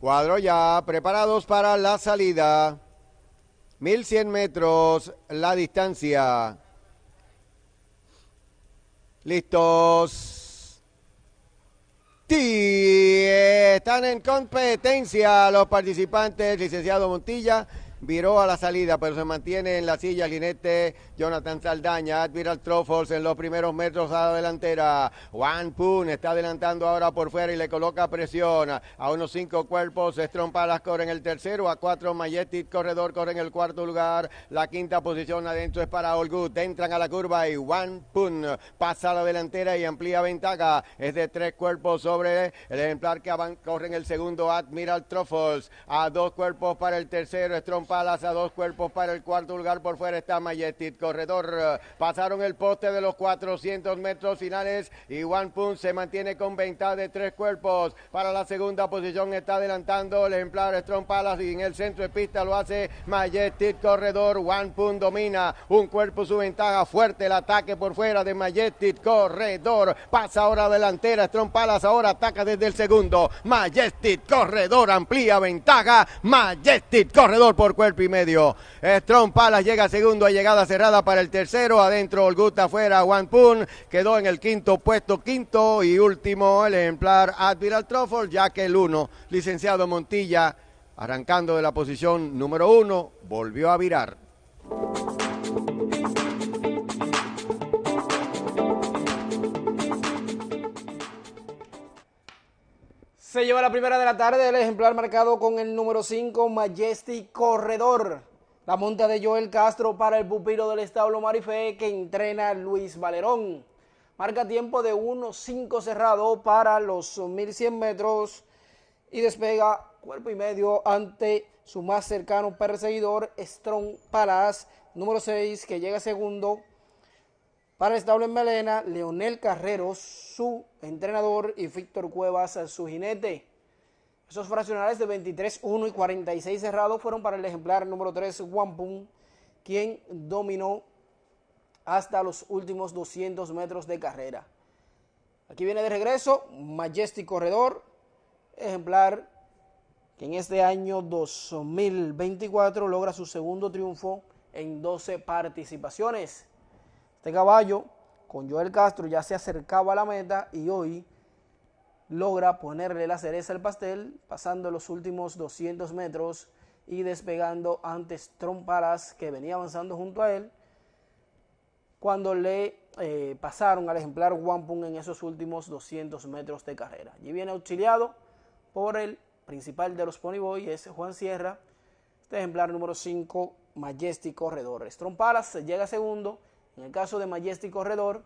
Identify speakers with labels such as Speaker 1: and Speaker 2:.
Speaker 1: Cuadro ya, preparados para la salida. 1100 metros la distancia. Listos. están en competencia los participantes, licenciado Montilla viró a la salida, pero se mantiene en la silla Linette, Jonathan Saldaña, Admiral Truffles en los primeros metros a la delantera, Juan Poon está adelantando ahora por fuera y le coloca presión a unos cinco cuerpos, Strong Palace corre en el tercero, a cuatro Majestic Corredor corre en el cuarto lugar, la quinta posición adentro es para Olgut, entran a la curva y Juan Poon pasa a la delantera y amplía ventaja, es de tres cuerpos sobre el ejemplar que corre en el segundo Admiral Truffles a dos cuerpos para el tercero, Strong Palas a dos cuerpos para el cuarto lugar. Por fuera está Majestic Corredor. Pasaron el poste de los 400 metros finales y One Pun se mantiene con ventaja de tres cuerpos. Para la segunda posición está adelantando el ejemplar Strong Palace y en el centro de pista lo hace Majestic Corredor. One Pun domina. Un cuerpo su ventaja fuerte. El ataque por fuera de Majestic Corredor. Pasa ahora delantera. Strong Palace ahora ataca desde el segundo. Majestic Corredor amplía ventaja. Majestic Corredor por cuerpo y medio. Strong Palace llega segundo, a llegada cerrada para el tercero, adentro Olguta afuera, One quedó en el quinto puesto, quinto y último el ejemplar Admiral Truffle, ya que el uno, licenciado Montilla, arrancando de la posición número uno, volvió a virar.
Speaker 2: Se lleva la primera de la tarde, el ejemplar marcado con el número 5, Majestic Corredor. La monta de Joel Castro para el pupilo del establo Marife que entrena Luis Valerón. Marca tiempo de 1.5 cerrado para los 1100 metros y despega cuerpo y medio ante su más cercano perseguidor, Strong Palace, número 6, que llega segundo. Para Estable en Melena, Leonel Carrero, su entrenador, y Víctor Cuevas, su jinete. Esos fraccionales de 23, 1 y 46 cerrados fueron para el ejemplar número 3, Wampum, quien dominó hasta los últimos 200 metros de carrera. Aquí viene de regreso Majestic Corredor, ejemplar que en este año 2024 logra su segundo triunfo en 12 participaciones. Este caballo con Joel Castro ya se acercaba a la meta y hoy logra ponerle la cereza al pastel pasando los últimos 200 metros y despegando antes Tromparas que venía avanzando junto a él cuando le eh, pasaron al ejemplar Wampum en esos últimos 200 metros de carrera. Allí viene auxiliado por el principal de los Ponyboy, es Juan Sierra, este ejemplar número 5, Majestic Corredores. Tromparas llega segundo en el caso de Majestic Corredor,